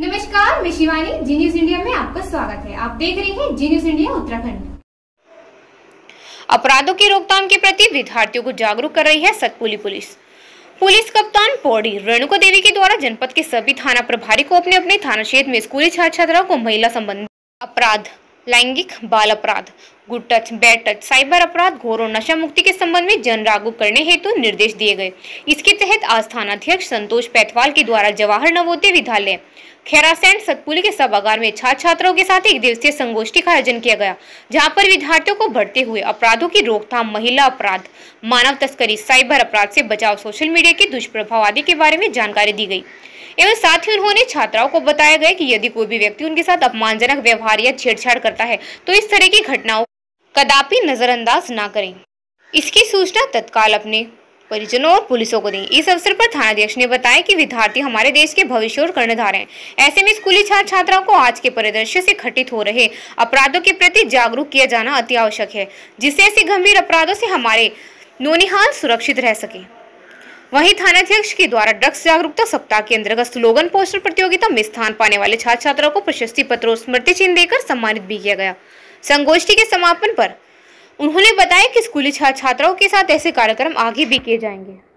नमस्कार मैं शिवानी जी news India में आपका स्वागत है आप देख रहे हैं जी न्यूज इंडिया उत्तराखंड अपराधों की रोकथाम के प्रति विद्यार्थियों को जागरूक कर रही है सतपुली पुलिस पुलिस कप्तान पौड़ी रेणुका देवी के द्वारा जनपद के सभी थाना प्रभारी को अपने अपने थाना क्षेत्र में स्कूली छात्र छात्राओं को महिला संबंधी अपराध लैंगिक बाल अपराध good touch bad touch cyber अपराध घोर और नशा मुक्ति के संबंध में जन जागरूक करने हेतु तो निर्देश दिए गए इसके तहत आज थानाध्यक्ष संतोष पैथवाल के द्वारा जवाहर नवोदय विद्यालय खेरासैंड सतपुली के सभागार में छात्र छात्राओं के साथ एक दिवसीय संगोष्ठी का आयोजन किया गया जहां पर विद्यार्थियों को बढ़ते हुए अपराधों की रोकथाम महिला अपराध मानव तस्करी साइबर अपराध से बचाव सोशल मीडिया के दुष्प्रभाव आदि के बारे में जानकारी दी गई एवं साथ ही उन्होंने छात्राओं को बताया गया कि यदि कोई भी व्यक्ति उनके साथ अपमानजनक व्यवहार या छेड़छाड़ करता है तो इस तरह की घटनाओं कदापि नजरअंदाज न करें इसकी सूचना तत्काल अपने परिजनों और पुलिसों को दें इस अवसर पर थानाध्यक्ष ने बताया कि विद्यार्थी हमारे देश के भविष्य और कर्णधार हैं ऐसे में स्कूली छात्र छात्राओं को आज के परिदृश्य से घटित हो रहे अपराधों के प्रति जागरूक किया जाना अति आवश्यक है जिससे ऐसे गंभीर अपराधों से हमारे नोनिहाल सुरक्षित रह सके वहीं थानाध्यक्ष के द्वारा ड्रग्स जागरूकता सप्ताह के अंतर्गत स्लोगन पोस्टर प्रतियोगिता में स्थान पाने वाले छात्र छात्राओं को प्रशस्ति पत्र और स्मृति चिन्ह देकर सम्मानित भी किया गया संगोष्ठी के समापन पर उन्होंने बताया कि स्कूली छात्र छात्राओं के साथ ऐसे कार्यक्रम आगे भी किए जाएंगे